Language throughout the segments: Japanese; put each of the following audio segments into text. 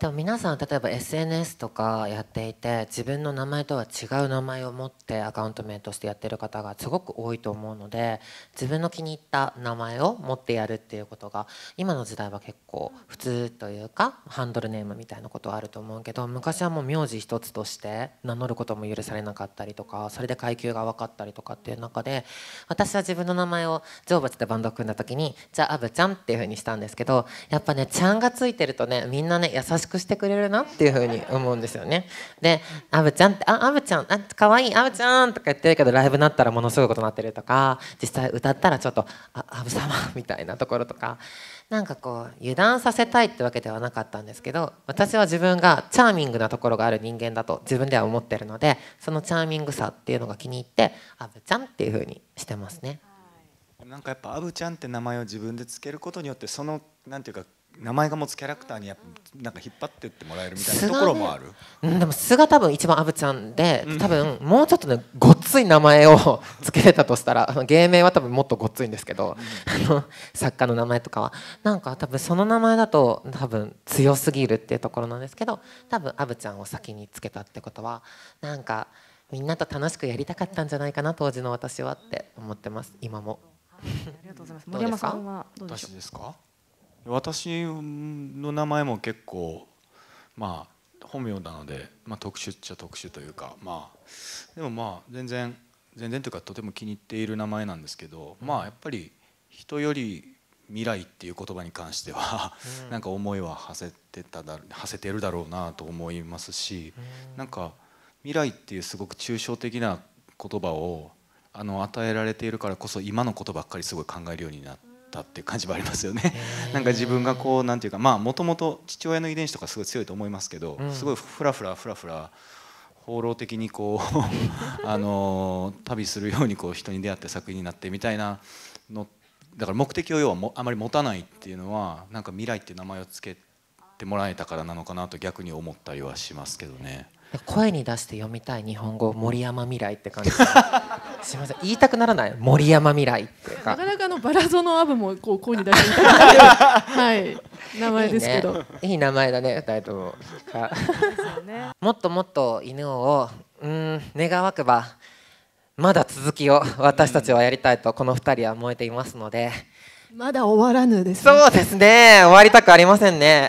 でも皆さん例えば SNS とかやっていて自分の名前とは違う名前を持ってアカウント名としてやってる方がすごく多いと思うので自分の気に入った名前を持ってやるっていうことが今の時代は結構普通というかハンドルネームみたいなことはあると思うけど昔はもう名字一つとして名乗ることも許されなかったりとかそれで階級が分かったりとかっていう中で私は自分の名前を成仏でバンドを組んだ時にじゃあアブちゃんっていうふうにしたんですけどやっぱねちゃんがついてるとねみんなね優しく縮してくれるなっていうふうに思うんですよね。で「アブちゃん」って「あアブちゃんあ可愛いアブちゃん」とか言ってるけどライブになったらものすごいことになってるとか実際歌ったらちょっと「あア様」みたいなところとか。なんかこう油断させたいってわけではなかったんですけど私は自分がチャーミングなところがある人間だと自分では思ってるのでそのチャーミングさっていうのが気に入ってアブちゃんっていうふうにしてますね。なんかやっぱアブちゃんって名前を自分でつけることによってそのなんていうか名前が持つキャラクターにやっぱなんか引っ張ってってもらえるみたいなところもある、うん、でも素が多分一番アブちゃんで多分もうちょっとねごっつい名前を付けれたとしたらあの芸名は多分もっとごっついんですけど、あの作家の名前とかはなんか多分その名前だと多分強すぎるっていうところなんですけど多分アブちゃんを先につけたってことはなんかみんなと楽しくやりたかったんじゃないかな当時の私はって思ってます今も。ありがとうございます。森山さんはどうでしょう。私ですか。私の名前も結構まあ本名なので、まあ、特殊っちゃ特殊というかまあでもまあ全然全然というかとても気に入っている名前なんですけど、うん、まあやっぱり人より未来っていう言葉に関しては、うん、なんか思いは馳せてただ馳せてるだろうなと思いますし、うん、なんか未来っていうすごく抽象的な言葉をあの与えられているからこそ今のことばっかりすごい考えるようになって。たっていう感じはありますよね。なんか自分がこうなんていうかまあもともと父親の遺伝子とかすごい強いと思いますけど、うん、すごいふらふらふらふら放浪的にこう あの旅するようにこう人に出会って作品になってみたいなのだから目的を要はもあまり持たないっていうのはなんか未来っていう名前を付けて。ってもらえたからなのかなと逆に思ったりはしますけどね。声に出して読みたい日本語森山未来って感じ すみません言いたくならない森山未来ってなかなかのバラのアブもこう声に出して はい名前ですけど、ね、いい,、名前だね二人とももっともっと犬をうん願わくばまだ続きを私たちはやりたいとこの2人は燃えていますので。まだ終わらぬです、ね、そうですね終わりたくありませんね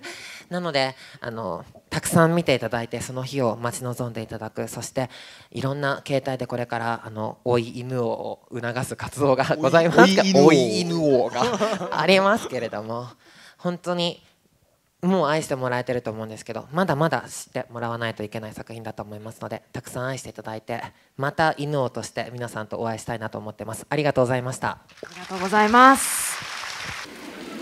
なのであのたくさん見ていただいてその日を待ち望んでいただくそしていろんな形態でこれからあの追い犬を促す活動がございますが追い犬王が ありますけれども本当にもう愛してもらえてると思うんですけどまだまだ知ってもらわないといけない作品だと思いますのでたくさん愛していただいてまた犬王として皆さんとお会いしたいなと思ってますありがとうございましたありがとうございます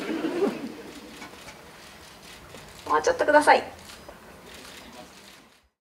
もうちょっとください